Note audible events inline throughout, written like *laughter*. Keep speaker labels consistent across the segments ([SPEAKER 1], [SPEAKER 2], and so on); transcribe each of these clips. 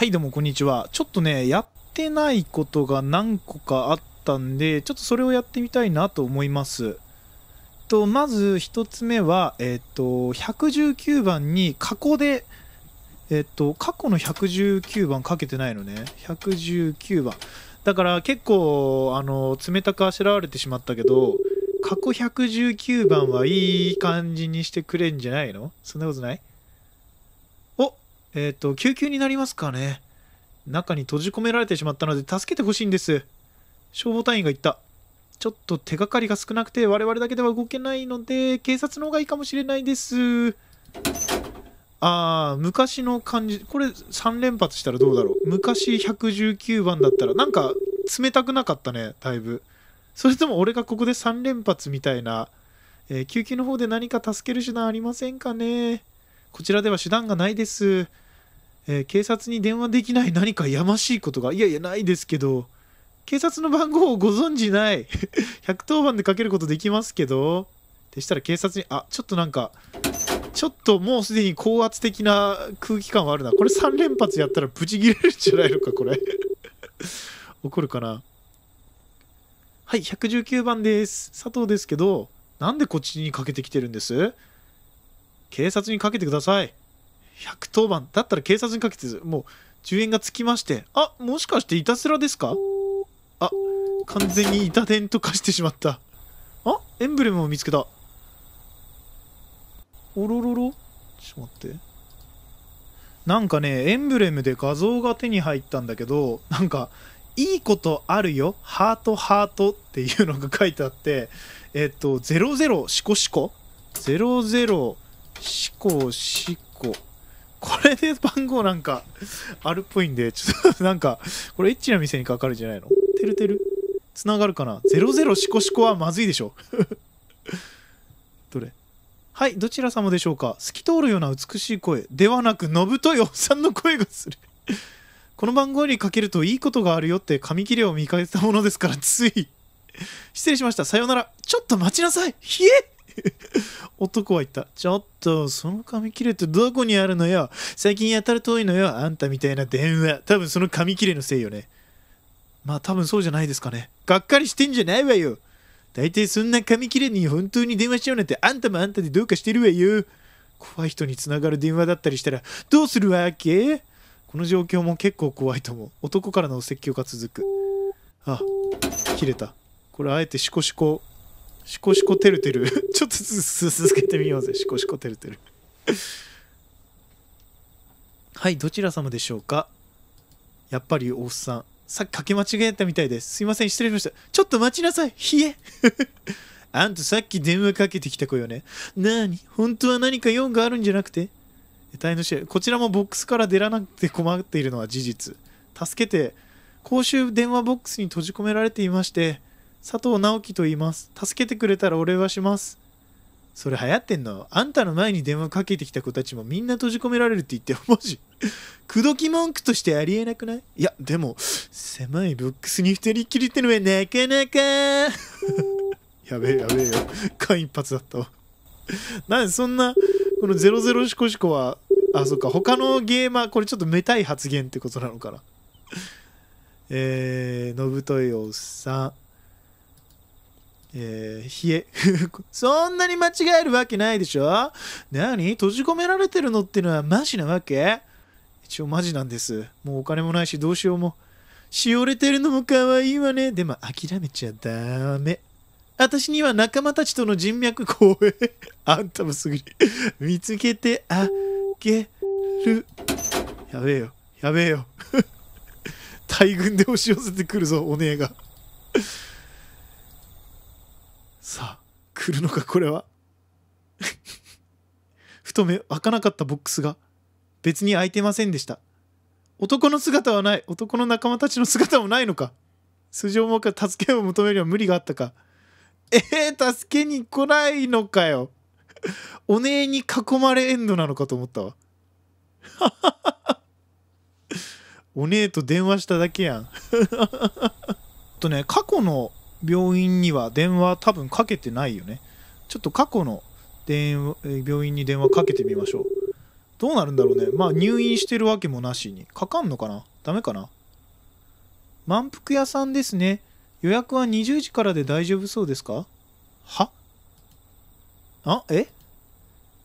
[SPEAKER 1] はい、どうもこんにちは。ちょっとね、やってないことが何個かあったんで、ちょっとそれをやってみたいなと思います。と、まず1つ目は、えっ、ー、と、119番に過去で、えっ、ー、と、過去の119番かけてないのね。119番。だから結構、あの、冷たくあしらわれてしまったけど、過去119番はいい感じにしてくれんじゃないのそんなことないえっ、ー、と、救急になりますかね。中に閉じ込められてしまったので助けてほしいんです。消防隊員が言った。ちょっと手がかりが少なくて我々だけでは動けないので、警察の方がいいかもしれないです。ああ、昔の感じ、これ3連発したらどうだろう。昔119番だったら、なんか冷たくなかったね、だいぶ。それとも俺がここで3連発みたいな、えー、救急の方で何か助ける手段ありませんかね。こちらでは手段がないです。えー、警察に電話できない何かやましいことが、いやいや、ないですけど、警察の番号をご存じない。110 *laughs* 番でかけることできますけど、でしたら警察に、あ、ちょっとなんか、ちょっともうすでに高圧的な空気感はあるな。これ3連発やったらブチギレるんじゃないのか、これ *laughs* 怒るかな。はい、119番です。佐藤ですけど、なんでこっちにかけてきてるんです警察にかけてください。110番。だったら警察にかけて、もう、10円がつきまして。あ、もしかしていたずらですかあ、完全に板伝と化してしまった。あ、エンブレムを見つけた。おろろろちょっと待って。なんかね、エンブレムで画像が手に入ったんだけど、なんか、いいことあるよ、ハートハートっていうのが書いてあって、えっと、00シコシコ00しこしこ。これで番号なんか、あるっぽいんで、ちょっと *laughs* なんか、これエッチな店にかかるんじゃないのてるてるつながるかな ?00 しこしこはまずいでしょ。*laughs* どれはい、どちら様でしょうか透き通るような美しい声ではなく、のぶといおっさんの声がする *laughs* この番号にかけるといいことがあるよって紙切れを見かけたものですから、つい失礼しました。さようなら。ちょっと待ちなさい。ひえ *laughs* 男は言った。ちょっと、その紙切れってどこにあるのよ。最近やたら遠いのよ。あんたみたいな電話。多分その紙切れのせいよね。まあ多分そうじゃないですかね。がっかりしてんじゃないわよ。大体そんな紙切れに本当に電話しちゃうなんてあんたもあんたでどうかしてるわよ。怖い人につながる電話だったりしたらどうするわけこの状況も結構怖いと思う。男からの説教が続く。あ、切れた。これあえてシコシコシコシコてるてるちょっと続けてみようぜシコシコてるてるはいどちら様でしょうかやっぱりおっさんさっきかけ間違えたみたいですすいません失礼しましたちょっと待ちなさい冷え *laughs* あんたさっき電話かけてきた子よねなに本当は何か用があるんじゃなくて大変の知れこちらもボックスから出らなくて困っているのは事実助けて公衆電話ボックスに閉じ込められていまして佐藤直樹と言います。助けてくれたらお礼はします。それ流行ってんのあんたの前に電話かけてきた子たちもみんな閉じ込められるって言ってマジ *laughs* 口説き文句としてありえなくないいやでも狭いブックスに2人きりってのはなかなか *laughs* やべえやべえよ間一髪だったわなんでそんなこの「00シコシコは」あそっか他のゲーマーこれちょっとめたい発言ってことなのかなえー、のぶとっさんえー、冷え。*laughs* そんなに間違えるわけないでしょ何閉じ込められてるのってのはマジなわけ一応マジなんです。もうお金もないしどうしようも。しおれてるのも可愛いわね。でも諦めちゃダメ。私には仲間たちとの人脈光栄。*laughs* あんたもすぐに見つけてあげる。やべえよ。やべえよ。*laughs* 大群で押し寄せてくるぞ、お姉が。さあ来るのかこれは *laughs* ふと目開かなかったボックスが別に開いてませんでした男の姿はない男の仲間たちの姿もないのか素性もか助けを求めるには無理があったかえー、助けに来ないのかよお姉に囲まれエンドなのかと思ったわ *laughs* お姉と電話しただけやん *laughs* とね過去の病院には電話多分かけてないよね。ちょっと過去の電病院に電話かけてみましょう。どうなるんだろうね。まあ入院してるわけもなしに。かかんのかなダメかな満腹屋さんですね。予約は20時からで大丈夫そうですかはあえ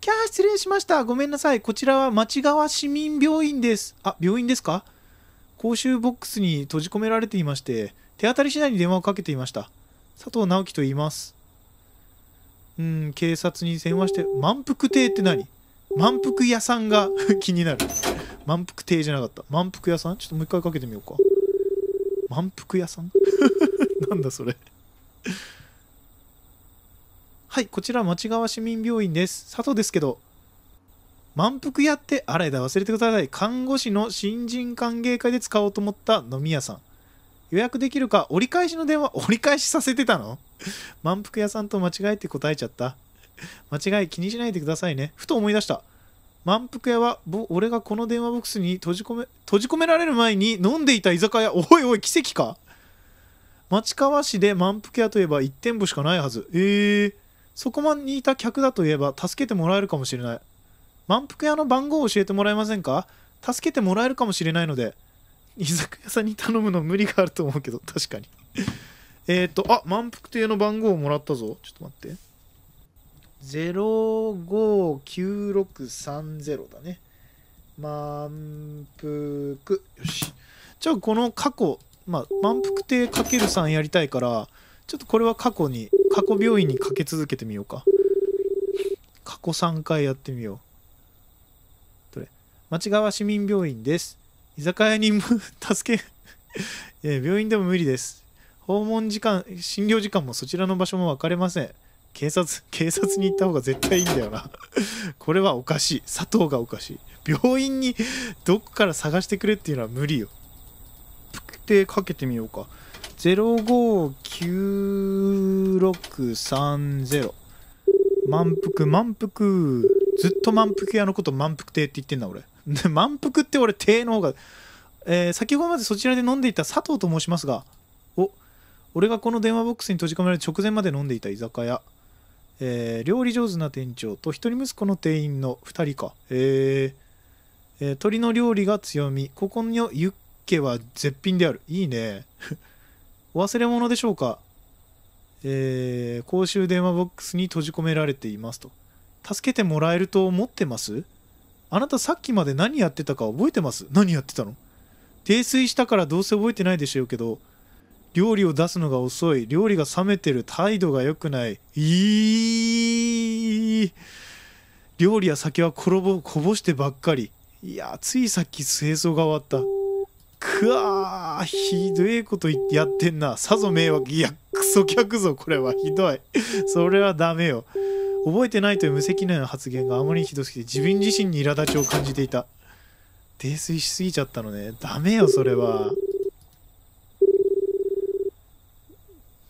[SPEAKER 1] キャー失礼しました。ごめんなさい。こちらは町川市民病院です。あ、病院ですか公衆ボックスに閉じ込められていまして、手当たり次第に電話をかけていました。佐藤直樹と言います。うん、警察に電話して、満腹亭って何満腹屋さんが *laughs* 気になる。満腹亭じゃなかった。満腹屋さんちょっともう一回かけてみようか。満腹屋さん *laughs* なんだそれはい、こちら町川市民病院です。佐藤ですけど、満腹屋って、あれだ、忘れてください。看護師の新人歓迎会で使おうと思った飲み屋さん。予約できるか折り返しの電話折り返しさせてたの満腹屋さんと間違えて答えちゃった間違い気にしないでくださいねふと思い出した満腹屋は俺がこの電話ボックスに閉じ込め閉じ込められる前に飲んでいた居酒屋おいおい奇跡か町川市で満腹屋といえば1店舗しかないはずえー、そこまでにいた客だといえば助けてもらえるかもしれない満腹屋の番号を教えてもらえませんか助けてもらえるかもしれないので居酒屋さんに頼むの無理があると思うけど、確かにえっと、あ、満腹亭の番号をもらったぞ。ちょっと待って。059630だね。満腹。よし。じゃあ、この過去、まあ、満腹亭 ×3 やりたいから、ちょっとこれは過去に、過去病院にかけ続けてみようか。過去3回やってみよう。どれ町川市民病院です。居酒屋に助け *laughs* え病院でも無理です。訪問時間、診療時間もそちらの場所も分かれません。警察、警察に行った方が絶対いいんだよなこれはおかしい。佐藤がおかしい。病院にどこから探してくれっていうのは無理よ。でかけてみようか。059630。満腹、満腹。ずっと満腹屋のこと満腹亭って言ってんだ俺。*laughs* で満腹って俺手の方が、えー、先ほどまでそちらで飲んでいた佐藤と申しますがお俺がこの電話ボックスに閉じ込められる直前まで飲んでいた居酒屋、えー、料理上手な店長と一人息子の店員の2人かえー、えー、鶏の料理が強みここのユッケは絶品であるいいね *laughs* お忘れ物でしょうかえー、公衆電話ボックスに閉じ込められていますと助けてもらえると思ってますあなたさっきまで何やってたか覚えてます何やってたの泥酔したからどうせ覚えてないでしょうけど、料理を出すのが遅い、料理が冷めてる、態度が良くない、いい料理や酒は転ぼ、こぼしてばっかり。いや、ついさっき清掃が終わった。くわー、ひどいこと言ってやってんな。さぞ迷惑。いや、クソ客ぞ、これは。ひどい。それはダメよ。覚えてないという無責任な発言があまりにひどすぎて自分自身に苛立ちを感じていた泥酔しすぎちゃったのねダメよそれは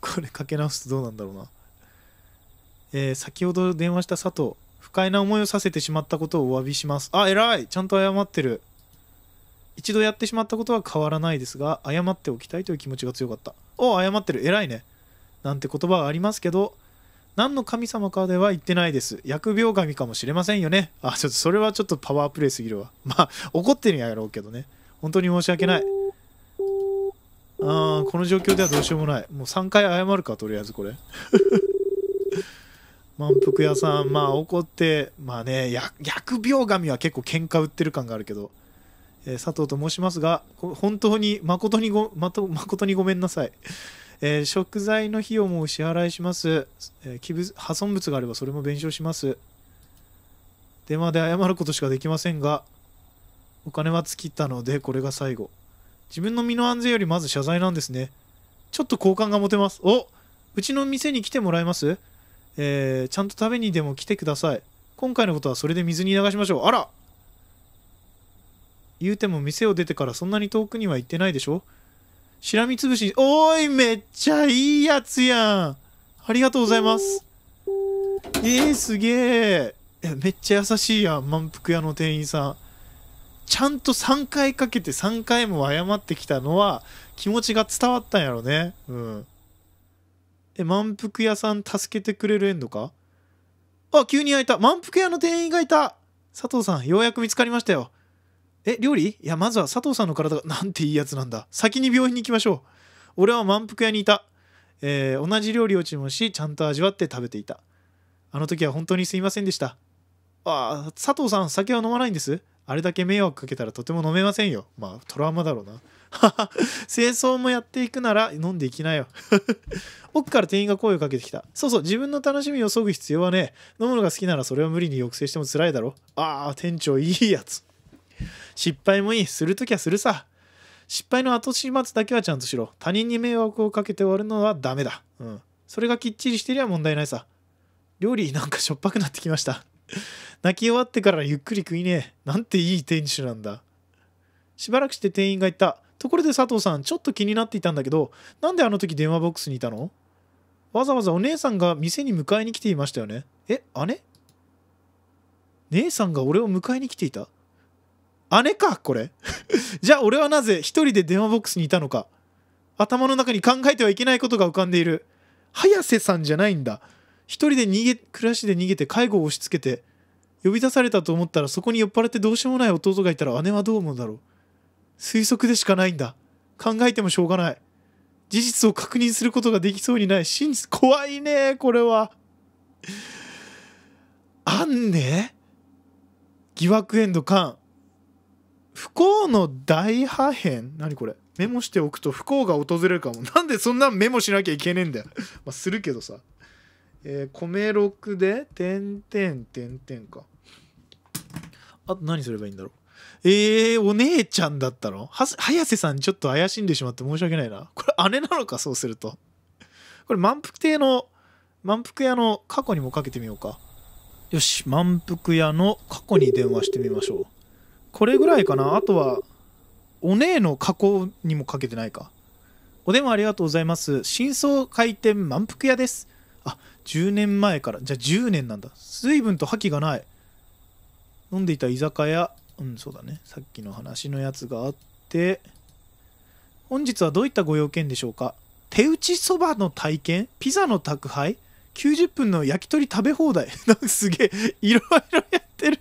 [SPEAKER 1] これかけ直すとどうなんだろうなえー、先ほど電話した佐藤不快な思いをさせてしまったことをお詫びしますあ偉いちゃんと謝ってる一度やってしまったことは変わらないですが謝っておきたいという気持ちが強かったお謝ってる偉いねなんて言葉はありますけど何の神様かでは言ってないです。疫病神かもしれませんよね。あ、ちょっとそれはちょっとパワープレイすぎるわ。*laughs* まあ、怒ってるんやろうけどね。本当に申し訳ない。あー、この状況ではどうしようもない。もう3回謝るか、とりあえずこれ。*laughs* 満腹屋さん、まあ怒って、まあね、疫病神は結構喧嘩売ってる感があるけど、えー、佐藤と申しますが、本当に、誠にご、まと、誠にごめんなさい。えー、食材の費用もお支払いします、えー、器物破損物があればそれも弁償します電話で謝ることしかできませんがお金は尽きたのでこれが最後自分の身の安全よりまず謝罪なんですねちょっと好感が持てますおうちの店に来てもらえますえー、ちゃんと食べにでも来てください今回のことはそれで水に流しましょうあら言うても店を出てからそんなに遠くには行ってないでしょしらみつぶし、おーい、めっちゃいいやつやん。ありがとうございます。えー、すげえ。めっちゃ優しいやん、満腹屋の店員さん。ちゃんと3回かけて3回も謝ってきたのは気持ちが伝わったんやろね。うん。え、満腹屋さん助けてくれるエンドかあ、急に開いた。満腹屋の店員がいた。佐藤さん、ようやく見つかりましたよ。え料理いやまずは佐藤さんの体が *laughs* なんていいやつなんだ先に病院に行きましょう俺は満腹屋にいた、えー、同じ料理を注文しちゃんと味わって食べていたあの時は本当にすいませんでしたああ佐藤さん酒は飲まないんですあれだけ迷惑かけたらとても飲めませんよまあトラウマだろうな清掃 *laughs* もやっていくなら飲んでいきなよ *laughs* 奥から店員が声をかけてきたそうそう自分の楽しみを削ぐ必要はね飲むのが好きならそれを無理に抑制しても辛いだろああ店長いいやつ失敗もいい。するときはするさ。失敗の後始末だけはちゃんとしろ。他人に迷惑をかけて終わるのはダメだ。うん。それがきっちりしてりゃ問題ないさ。料理なんかしょっぱくなってきました。*laughs* 泣き終わってからゆっくり食いねえ。なんていい店主なんだ。しばらくして店員が言った。ところで佐藤さん、ちょっと気になっていたんだけど、なんであの時電話ボックスにいたのわざわざお姉さんが店に迎えに来ていましたよね。え、姉姉さんが俺を迎えに来ていた姉かこれ *laughs* じゃあ俺はなぜ一人で電話ボックスにいたのか頭の中に考えてはいけないことが浮かんでいる早瀬さんじゃないんだ一人で逃げ暮らしで逃げて介護を押し付けて呼び出されたと思ったらそこに酔っ払ってどうしようもない弟がいたら姉はどう思うだろう推測でしかないんだ考えてもしょうがない事実を確認することができそうにない真実怖いねこれはあんね疑惑エンドカン不幸の大破片何これメモしておくと不幸が訪れるかもなんでそんなメモしなきゃいけねえんだよ *laughs* まあするけどさえー、米6で点点点点かあと何すればいいんだろうえー、お姉ちゃんだったのは早瀬さんちょっと怪しんでしまって申し訳ないなこれ姉なのかそうするとこれ満腹亭の満腹屋の過去にもかけてみようかよし満腹屋の過去に電話してみましょうこれぐらいかなあとはお姉の加工にもかけてないかお電話ありがとうございます真相回転満腹屋ですあ10年前からじゃあ10年なんだ水分と覇気がない飲んでいた居酒屋うんそうだねさっきの話のやつがあって本日はどういったご用件でしょうか手打ちそばの体験ピザの宅配90分の焼き鳥食べ放題 *laughs* なんかすげえいろいろやってる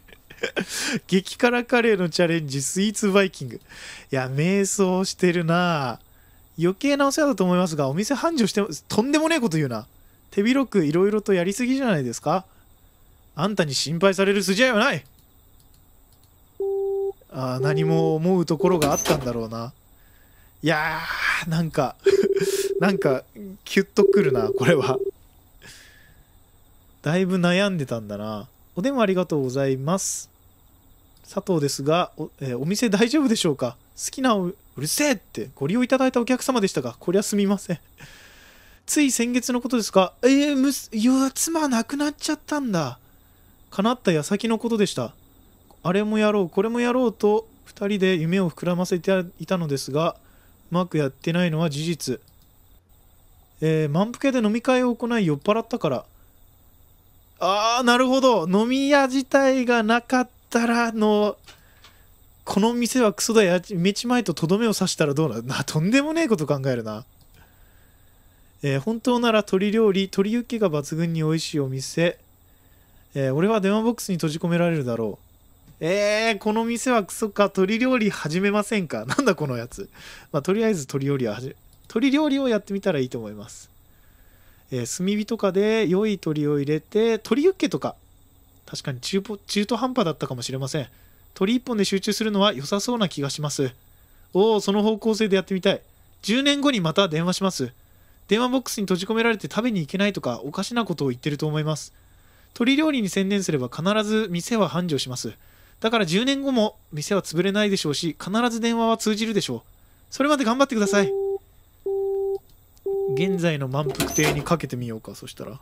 [SPEAKER 1] *laughs* 激辛カレーのチャレンジ、スイーツバイキング。いや、瞑想してるな余計なお世話だと思いますが、お店繁盛して、とんでもねえこと言うな。手広くいろいろとやりすぎじゃないですかあんたに心配される筋合いはないあ何も思うところがあったんだろうな。いやー、なんか *laughs* なんか、キュッとくるな、これはだいぶ悩んでたんだな。お電話ありがとうございます。佐藤ですがおえー、お店大丈夫でしょうか好きなおうるせえってご利用いただいたお客様でしたがこりゃすみませんつい先月のことですか？えー、むすいや妻亡くなっちゃったんだかなった矢先のことでしたあれもやろうこれもやろうと2人で夢を膨らませていたのですがうまくやってないのは事実えー、満腹屋で飲み会を行い酔っ払ったからああなるほど飲み屋自体がなかったったらのこの店はクソだやめちまえととどめを刺したらどうなる *laughs* なとんでもねえこと考えるな、えー、本当なら鶏料理鶏ユッケが抜群に美味しいお店、えー、俺は電話ボックスに閉じ込められるだろうえー、この店はクソか鶏料理始めませんか *laughs* なんだこのやつ、まあ、とりあえず鶏料理は鶏料理をやってみたらいいと思います、えー、炭火とかで良い鶏を入れて鶏ユッケとか確かに中中途半端だったかもしれません。鳥一本で集中するのは良さそうな気がします。おお、その方向性でやってみたい。10年後にまた電話します。電話ボックスに閉じ込められて食べに行けないとかおかしなことを言ってると思います。鳥料理に専念すれば必ず店は繁盛します。だから10年後も店は潰れないでしょうし、必ず電話は通じるでしょう。それまで頑張ってください。現在の満腹亭にかけてみようか、そしたら。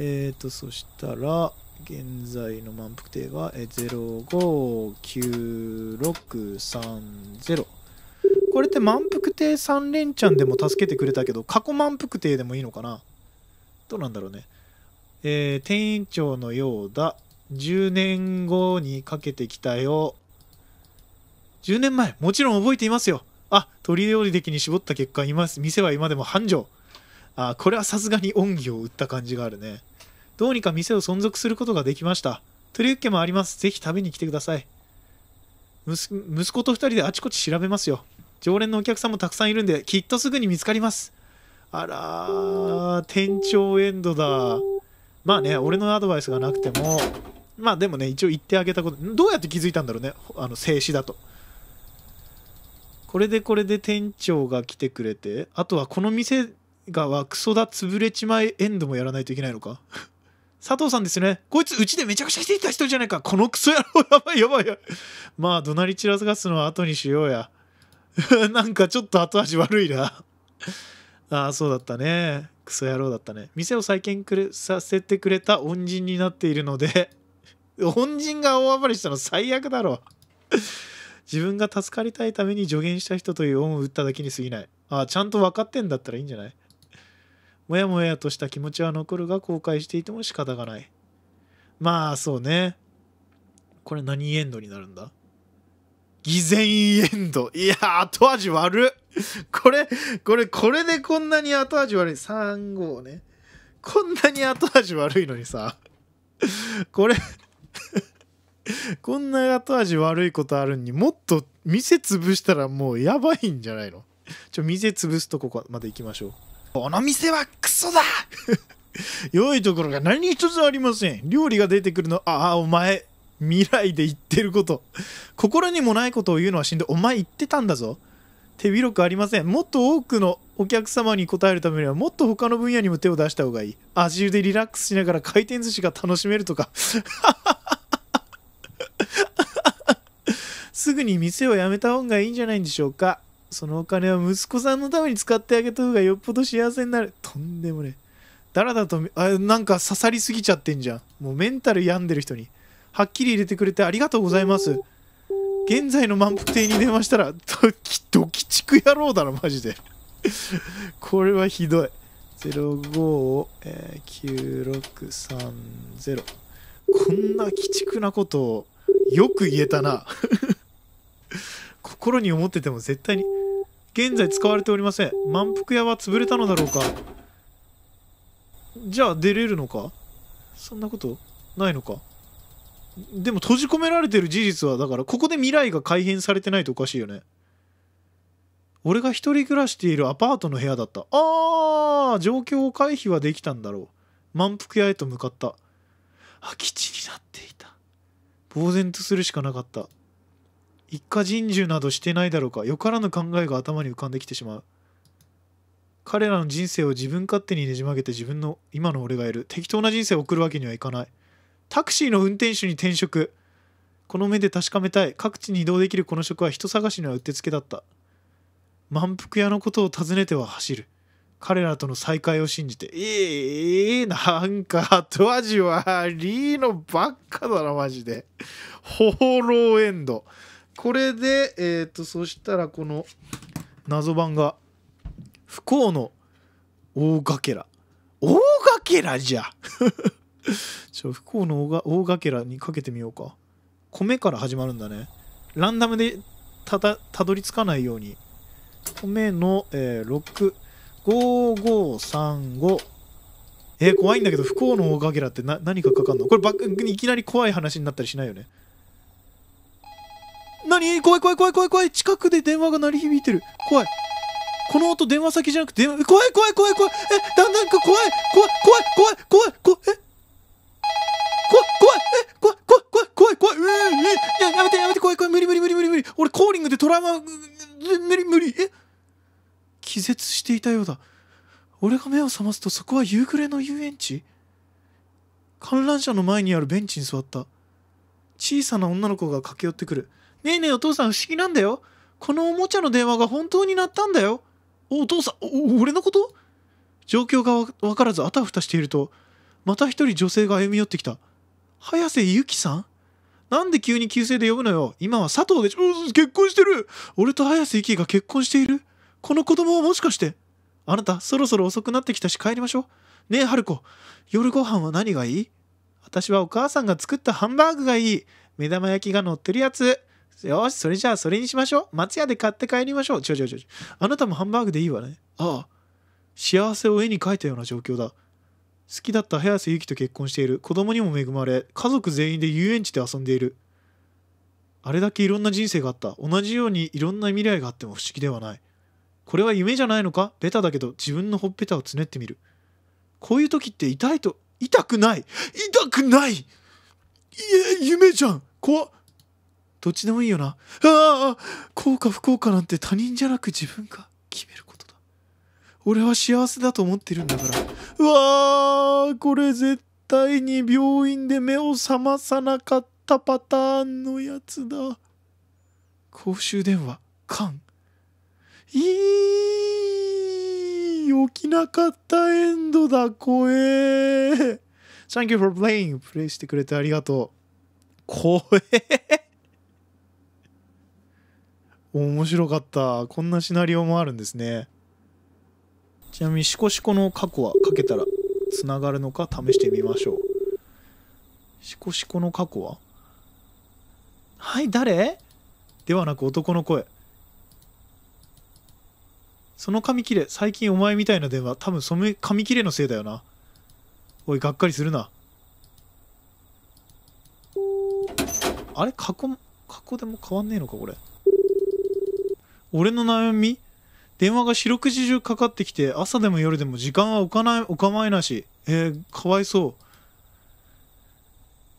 [SPEAKER 1] えーと、そしたら、現在の満腹定が059630これって満腹定3連チャンでも助けてくれたけど過去満腹定でもいいのかなどうなんだろうねえー、店員長のようだ10年後にかけてきたよ10年前もちろん覚えていますよあ鳥料理的に絞った結果今店は今でも繁盛あこれはさすがに恩義を売った感じがあるねどうにか店を存続することができました。取り受けもあります。ぜひ食べに来てください。息子と2人であちこち調べますよ。常連のお客さんもたくさんいるんで、きっとすぐに見つかります。あらー、店長エンドだ。まあね、俺のアドバイスがなくても、まあでもね、一応言ってあげたこと、どうやって気づいたんだろうね、あの、静止だと。これでこれで店長が来てくれて、あとはこの店がはクソだ、潰れちまいエンドもやらないといけないのか佐藤さんですね。こいつ、うちでめちゃくちゃしていた人じゃないか。このクソ野郎、*laughs* やばいやばいや。まあ、怒鳴り散らすのは後にしようや。*laughs* なんかちょっと後味悪いな *laughs* ああ、そうだったね。クソ野郎だったね。店を再建くれさせてくれた恩人になっているので恩人が大暴れしたの最悪だろ自分が助かりたいために助言した人という恩を打っただけに過ぎない。ああ、ちゃんと分かってんだったらいいんじゃないモヤモヤとした気持ちは残るが後悔していても仕方がない。まあそうね。これ何エンドになるんだ偽善エンド。いや、後味悪これ、これ、これでこんなに後味悪い。3号ね。こんなに後味悪いのにさ。これ *laughs* こんな後味悪いことあるのにもっと見つ潰したらもうやばいんじゃないのちょ、店潰すとこまで行きましょう。この店はクソだ *laughs* 良いところが何一つありません。料理が出てくるの、ああ、お前、未来で言ってること。心にもないことを言うのは死んで、お前言ってたんだぞ。手広くありません。もっと多くのお客様に応えるためには、もっと他の分野にも手を出した方がいい。味湯でリラックスしながら回転寿司が楽しめるとか。*laughs* すぐに店を辞めた方がいいんじゃないんでしょうか。そのお金は息子さんのために使ってあげた方がよっぽど幸せになる。とんでもねえ。だらだと、あ、なんか刺さりすぎちゃってんじゃん。もうメンタル病んでる人に。はっきり入れてくれてありがとうございます。現在の満腹亭に電話したら、ドキ、ドキチク野郎だろ、マジで。*laughs* これはひどい。05を、えー、9630。こんな鬼畜なことをよく言えたな。心に思ってても絶対に現在使われておりません満腹屋は潰れたのだろうかじゃあ出れるのかそんなことないのかでも閉じ込められてる事実はだからここで未来が改変されてないとおかしいよね俺が一人暮らしているアパートの部屋だったあー状況を回避はできたんだろう満腹屋へと向かった空き地になっていた呆然とするしかなかった一家人獣などしてないだろうかよからぬ考えが頭に浮かんできてしまう彼らの人生を自分勝手にねじ曲げて自分の今の俺がいる適当な人生を送るわけにはいかないタクシーの運転手に転職この目で確かめたい各地に移動できるこの職は人探しにはうってつけだった満腹屋のことを尋ねては走る彼らとの再会を信じてええー、なんか後味はリーのばっかだなマジでホーローエンドこれでえっ、ー、とそしたらこの謎版が不幸の大がけら大がけらじゃ *laughs* ちょ不幸の大が大がけらにかけてみようか米から始まるんだねランダムでたたたどり着かないように米の、えー、65535えー、怖いんだけど不幸の大かけらってな何かかかんのこれいきなり怖い話になったりしないよね何怖い怖い怖い怖い怖い近くで電話が鳴り響いてる怖いこの音電話先じゃなくて電話怖い怖い怖い怖いえだんだん怖い怖い怖い怖い怖い怖いい。怖い怖いい。怖い怖い怖い怖い怖い怖いい。怖い。やめてやめて怖い怖い無理無理無理無理無理俺コーリングでトラウマ無理無理え気絶していたようだ俺が目を覚ますとそこは夕暮れの遊園地観覧車の前にあるベンチに座った小さな女の子が駆け寄ってくるねえねえお父さん不思議なんだよ。このおもちゃの電話が本当になったんだよ。お父さん、俺のこと状況がわからずあたふたしていると、また一人女性が歩み寄ってきた。早瀬ゆきさんなんで急に旧姓で呼ぶのよ今は佐藤でしょ結婚してる俺と早瀬ゆきが結婚しているこの子供はもしかしてあなた、そろそろ遅くなってきたし帰りましょう。ねえ、春子、夜ご飯は何がいい私はお母さんが作ったハンバーグがいい。目玉焼きが乗ってるやつ。よし、それじゃあそれにしましょう。松屋で買って帰りましょう。ちょちょちょ。あなたもハンバーグでいいわね。ああ。幸せを絵に描いたような状況だ。好きだった早瀬ゆきと結婚している。子供にも恵まれ、家族全員で遊園地で遊んでいる。あれだけいろんな人生があった。同じようにいろんな未来があっても不思議ではない。これは夢じゃないのかベタだけど自分のほっぺたをつねってみる。こういう時って痛いと、痛くない痛くないいえ、夢じゃん怖っどっちでもいいよな。ああ幸か不幸かなんて他人じゃなく自分が決めることだ。俺は幸せだと思ってるんだから。うわあ、これ絶対に病院で目を覚まさなかったパターンのやつだ。公衆電話、ン。いい起きなかったエンドだ、声え。Thank you for playing. プレイしてくれてありがとう。声え。面白かったこんなシナリオもあるんですねちなみにシコシコの過去はかけたらつながるのか試してみましょうシコシコの過去ははい誰ではなく男の声その紙切れ最近お前みたいな電話多分その紙切れのせいだよなおいがっかりするなあれ過去過去でも変わんねえのかこれ俺の悩み電話が四六時中かかってきて、朝でも夜でも時間は置かない、お構いなし。えー、かわいそ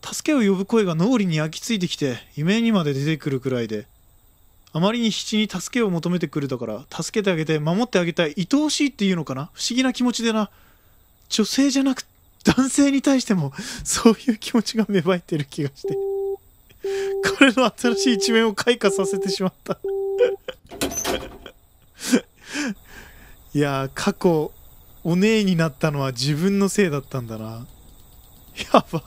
[SPEAKER 1] う。助けを呼ぶ声が脳裏に焼き付いてきて、夢にまで出てくるくらいで。あまりに必死に助けを求めてくるだから、助けてあげて、守ってあげたい、愛おしいっていうのかな不思議な気持ちでな。女性じゃなく、男性に対しても、そういう気持ちが芽生えてる気がして。彼の新しい一面を開花させてしまった *laughs* いや過去お姉になったのは自分のせいだったんだなやば